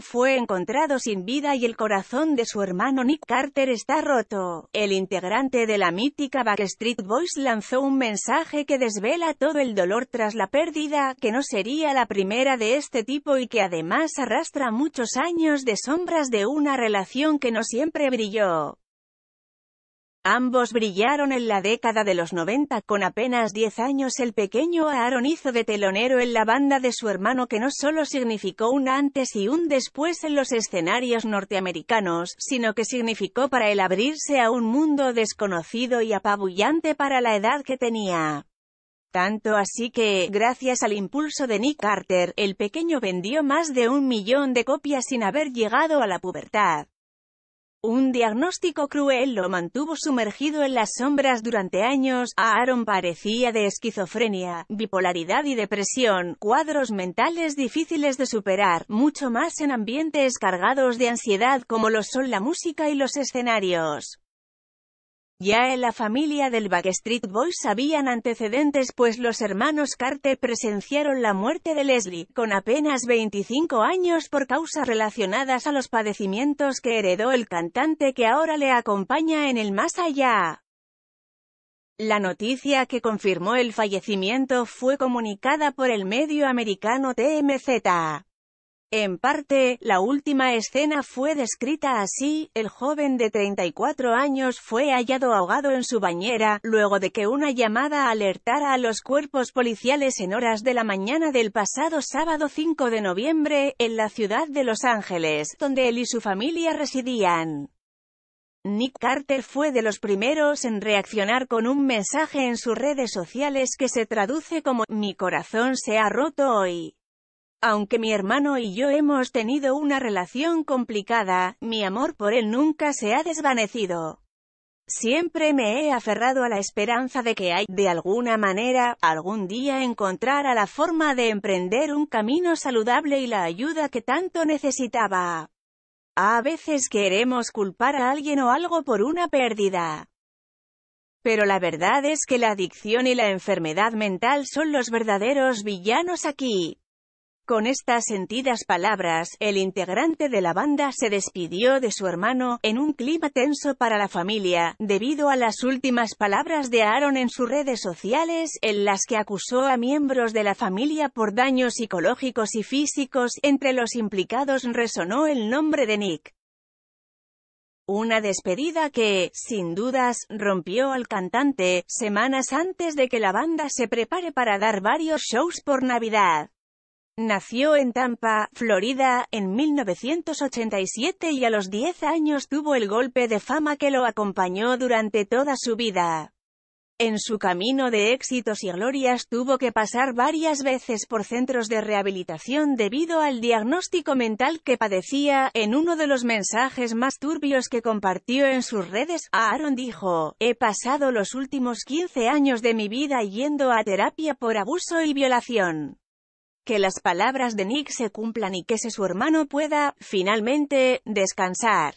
fue encontrado sin vida y el corazón de su hermano Nick Carter está roto. El integrante de la mítica Backstreet Boys lanzó un mensaje que desvela todo el dolor tras la pérdida, que no sería la primera de este tipo y que además arrastra muchos años de sombras de una relación que no siempre brilló. Ambos brillaron en la década de los 90, con apenas 10 años el pequeño Aaron hizo de telonero en la banda de su hermano que no solo significó un antes y un después en los escenarios norteamericanos, sino que significó para él abrirse a un mundo desconocido y apabullante para la edad que tenía. Tanto así que, gracias al impulso de Nick Carter, el pequeño vendió más de un millón de copias sin haber llegado a la pubertad. Un diagnóstico cruel lo mantuvo sumergido en las sombras durante años. a Aaron parecía de esquizofrenia, bipolaridad y depresión, cuadros mentales difíciles de superar, mucho más en ambientes cargados de ansiedad como lo son la música y los escenarios. Ya en la familia del Backstreet Boys sabían antecedentes pues los hermanos Carter presenciaron la muerte de Leslie, con apenas 25 años por causas relacionadas a los padecimientos que heredó el cantante que ahora le acompaña en el más allá. La noticia que confirmó el fallecimiento fue comunicada por el medio americano TMZ. En parte, la última escena fue descrita así, el joven de 34 años fue hallado ahogado en su bañera, luego de que una llamada alertara a los cuerpos policiales en horas de la mañana del pasado sábado 5 de noviembre, en la ciudad de Los Ángeles, donde él y su familia residían. Nick Carter fue de los primeros en reaccionar con un mensaje en sus redes sociales que se traduce como «Mi corazón se ha roto hoy». Aunque mi hermano y yo hemos tenido una relación complicada, mi amor por él nunca se ha desvanecido. Siempre me he aferrado a la esperanza de que hay, de alguna manera, algún día encontrar a la forma de emprender un camino saludable y la ayuda que tanto necesitaba. A veces queremos culpar a alguien o algo por una pérdida. Pero la verdad es que la adicción y la enfermedad mental son los verdaderos villanos aquí. Con estas sentidas palabras, el integrante de la banda se despidió de su hermano, en un clima tenso para la familia, debido a las últimas palabras de Aaron en sus redes sociales, en las que acusó a miembros de la familia por daños psicológicos y físicos, entre los implicados resonó el nombre de Nick. Una despedida que, sin dudas, rompió al cantante, semanas antes de que la banda se prepare para dar varios shows por Navidad. Nació en Tampa, Florida, en 1987 y a los 10 años tuvo el golpe de fama que lo acompañó durante toda su vida. En su camino de éxitos y glorias tuvo que pasar varias veces por centros de rehabilitación debido al diagnóstico mental que padecía. En uno de los mensajes más turbios que compartió en sus redes, Aaron dijo, «He pasado los últimos 15 años de mi vida yendo a terapia por abuso y violación que las palabras de Nick se cumplan y que ese su hermano pueda, finalmente, descansar.